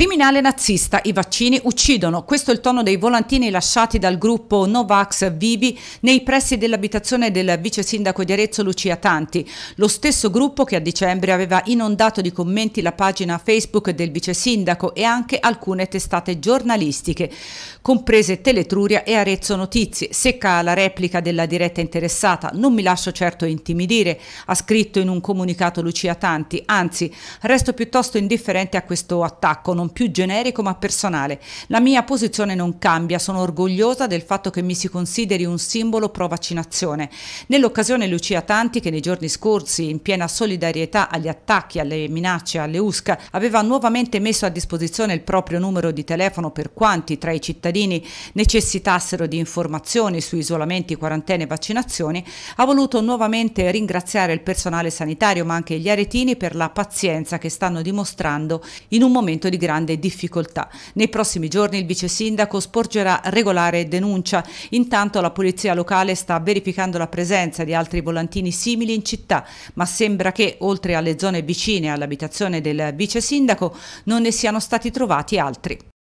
Criminale nazista, i vaccini uccidono. Questo è il tono dei volantini lasciati dal gruppo Novax Vivi nei pressi dell'abitazione del vice sindaco di Arezzo Lucia Tanti, lo stesso gruppo che a dicembre aveva inondato di commenti la pagina Facebook del vice sindaco e anche alcune testate giornalistiche, comprese Teletruria e Arezzo Notizie. Secca la replica della diretta interessata, non mi lascio certo intimidire, ha scritto in un comunicato Lucia Tanti, anzi resto piuttosto indifferente a questo attacco, non più generico ma personale. La mia posizione non cambia, sono orgogliosa del fatto che mi si consideri un simbolo pro vaccinazione. Nell'occasione Lucia Tanti, che nei giorni scorsi, in piena solidarietà agli attacchi, alle minacce, alle USCA, aveva nuovamente messo a disposizione il proprio numero di telefono per quanti tra i cittadini necessitassero di informazioni su isolamenti, quarantene e vaccinazioni, ha voluto nuovamente ringraziare il personale sanitario ma anche gli aretini per la pazienza che stanno dimostrando in un momento di grande grande difficoltà. Nei prossimi giorni il vice sindaco sporgerà regolare denuncia. Intanto la polizia locale sta verificando la presenza di altri volantini simili in città, ma sembra che oltre alle zone vicine all'abitazione del vice sindaco non ne siano stati trovati altri.